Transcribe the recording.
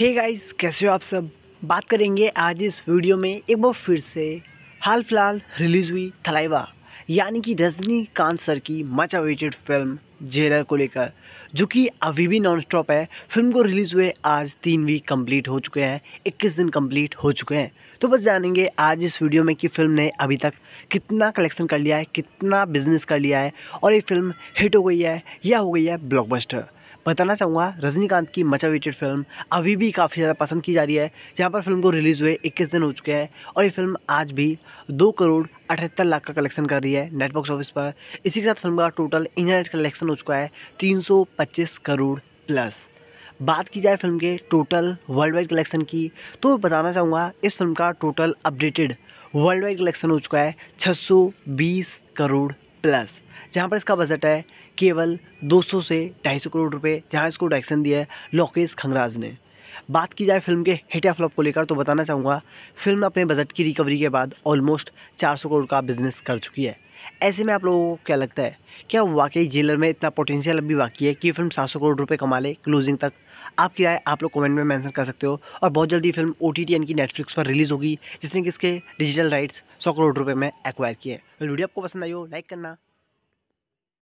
हे hey guys कैसे हो आप सब बात करेंगे आज इस वीडियो में एक बार फिर से हाल फिलहाल रिलीज़ हुई थलाइवा यानी कि कांत सर की मच अवेटेड फिल्म जेलर को लेकर जो कि अभी भी नॉन स्टॉप है फिल्म को रिलीज़ हुए आज तीन वीक कंप्लीट हो चुके हैं इक्कीस दिन कंप्लीट हो चुके हैं तो बस जानेंगे आज इस वीडियो में कि फिल्म ने अभी तक कितना कलेक्शन कर लिया है कितना बिजनेस कर लिया है और ये फिल्म हिट हो गई है या हो गई है ब्लॉकबस्टर बताना चाहूँगा रजनीकांत की मचा वेटेड फिल्म अभी भी काफ़ी ज़्यादा पसंद की जा रही है जहाँ पर फिल्म को रिलीज़ हुए इक्कीस दिन हो चुके हैं और ये फिल्म आज भी दो करोड़ अठहत्तर लाख का कलेक्शन कर रही है नेटबॉक्स ऑफिस पर इसी के साथ फिल्म का टोटल इंटरनेट कलेक्शन हो चुका है तीन करोड़ प्लस बात की जाए फिल्म के टोटल वर्ल्ड वाइड कलेक्शन की तो बताना चाहूँगा इस फिल्म का total updated worldwide collection हो चुका है 620 करोड़ प्लस जहाँ पर इसका बजट है केवल 200 से 250 करोड़ रुपए जहाँ इसको डायरेक्शन दिया है लोकेश खंगराज ने बात की जाए फिल्म के हिट या फ्लॉप को लेकर तो बताना चाहूँगा फिल्म अपने बजट की रिकवरी के बाद ऑलमोस्ट 400 करोड़ का बिजनेस कर चुकी है ऐसे में आप लोगों को क्या लगता है क्या वाकई जेलर में इतना पोटेंशियल अभी बाकी है कि फिल्म सात करोड़ रुपये कमा ले क्लोजिंग तक आपकी राय आप लोग कमेंट में मेंशन कर सकते हो और बहुत जल्दी फिल्म ओ टी की नेटफ्लिक्स पर रिलीज़ होगी जिसने किसके डिजिटल राइट्स सौ करोड़ रुपये में एक्वायर किए तो वीडियो आपको पसंद आई हो लाइक करना